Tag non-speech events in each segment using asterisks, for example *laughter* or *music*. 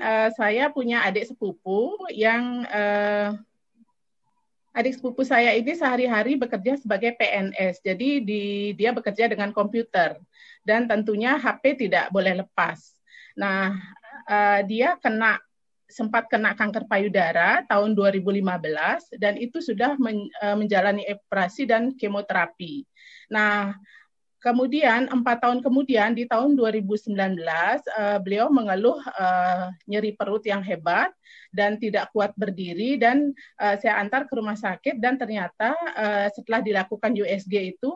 uh, saya punya adik sepupu yang uh, adik sepupu saya ini sehari-hari bekerja sebagai PNS. Jadi di, dia bekerja dengan komputer dan tentunya HP tidak boleh lepas. Nah, uh, dia kena sempat kena kanker payudara tahun 2015 dan itu sudah men, menjalani operasi dan kemoterapi. Nah, Kemudian empat tahun kemudian di tahun 2019 uh, eh, beliau mengeluh uh, nyeri perut yang hebat dan tidak kuat berdiri dan uh, saya antar ke rumah sakit dan ternyata uh, setelah dilakukan USG itu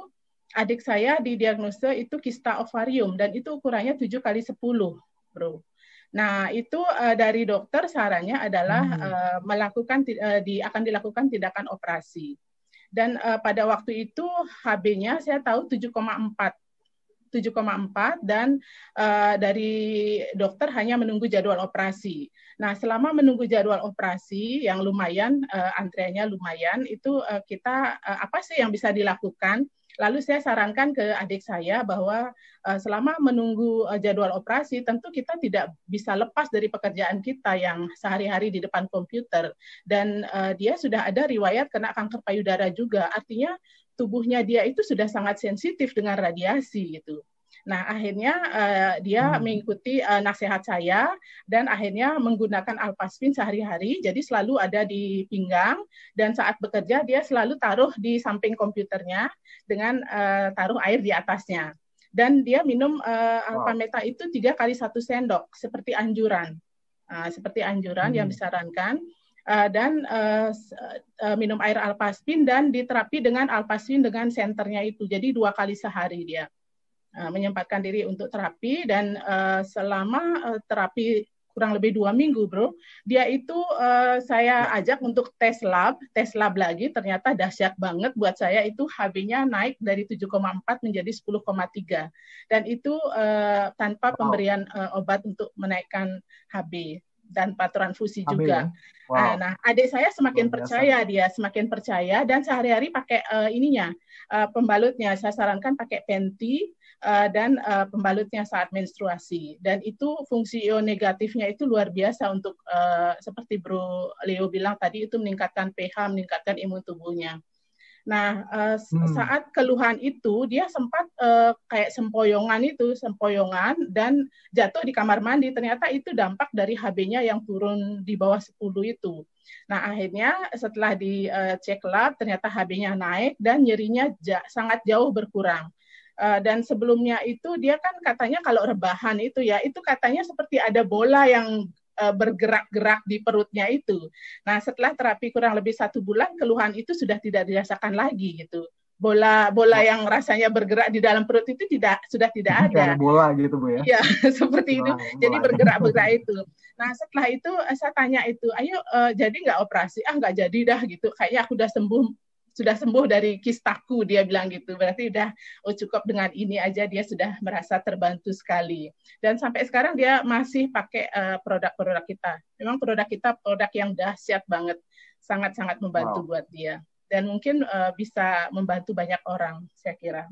adik saya didiagnosa itu kista ovarium dan itu ukurannya 7 kali 10, Bro. Nah, itu uh, dari dokter sarannya adalah hmm. uh, melakukan uh, di akan dilakukan tindakan operasi dan uh, pada waktu itu HB-nya saya tahu 7,4 7,4 dan uh, dari dokter hanya menunggu jadwal operasi. Nah, selama menunggu jadwal operasi yang lumayan uh, antreannya lumayan itu uh, kita uh, apa sih yang bisa dilakukan? Lalu saya sarankan ke adik saya bahwa eh, selama menunggu eh, jadwal operasi, tentu kita tidak bisa lepas dari pekerjaan kita yang sehari-hari di depan komputer. Dan eh, dia sudah ada riwayat kena kanker payudara juga. Artinya tubuhnya dia itu sudah sangat sensitif dengan radiasi gitu. Nah, akhirnya uh, dia hmm. mengikuti uh, nasihat saya dan akhirnya menggunakan Alpaspin sehari-hari. Jadi selalu ada di pinggang dan saat bekerja dia selalu taruh di samping komputernya dengan uh, taruh air di atasnya. Dan dia minum uh, Alpameta wow. itu tiga kali satu sendok seperti anjuran, uh, seperti anjuran hmm. yang disarankan. Uh, dan uh, uh, minum air alpaspin dan diterapi dengan alpaspin dengan senternya itu jadi dua kali sehari dia Eh, menyempatkan diri untuk terapi dan eh, selama eh, terapi kurang lebih dua minggu bro dia itu saya ya. ajak untuk tes lab tes lab lagi ternyata dahsyat banget buat saya itu HB-nya naik dari 7,4 menjadi 10,3 dan itu tanpa pemberian obat untuk menaikkan HB dan paturan fusi juga. Ya. Ah, wow. Nah, nah, adik saya semakin Luar percaya dia, semakin percaya dan sehari-hari pakai uh, ininya, uh, pembalutnya. Saya sarankan pakai penti uh, dan uh, pembalutnya saat menstruasi. Dan itu fungsi ion negatifnya itu luar biasa untuk uh, seperti Bro Leo bilang tadi itu meningkatkan pH, meningkatkan imun tubuhnya. Nah, uh, hmm. saat keluhan itu dia sempat uh, kayak sempoyongan itu, sempoyongan dan jatuh di kamar mandi. Ternyata itu dampak dari HB-nya yang turun di bawah 10 itu. Nah, akhirnya setelah dicek eh, uh, lab ternyata HB-nya naik dan nyerinya ja sangat jauh berkurang. dan sebelumnya itu dia kan katanya kalau rebahan itu ya itu katanya seperti ada bola yang Eh, bergerak-gerak di perutnya itu. Nah setelah terapi kurang lebih satu bulan keluhan itu sudah tidak dirasakan lagi gitu bola bola yang rasanya bergerak di dalam perut itu tidak sudah tidak ada. Kayak bola gitu bu ya? Ya *laughs* seperti bola, itu. Bola. Jadi bergerak gerak itu. Nah setelah itu eh, saya tanya itu, ayo uh, jadi nggak operasi? Ah nggak jadi dah gitu. Kayaknya aku udah sembuh sudah sembuh dari kistaku dia bilang gitu berarti udah oh cukup dengan ini aja dia sudah merasa terbantu sekali dan sampai sekarang dia masih pakai produk eh, produk-produk kita memang produk kita produk yang dahsyat banget sangat-sangat membantu wow. buat dia dan mungkin uh, bisa membantu banyak orang saya kira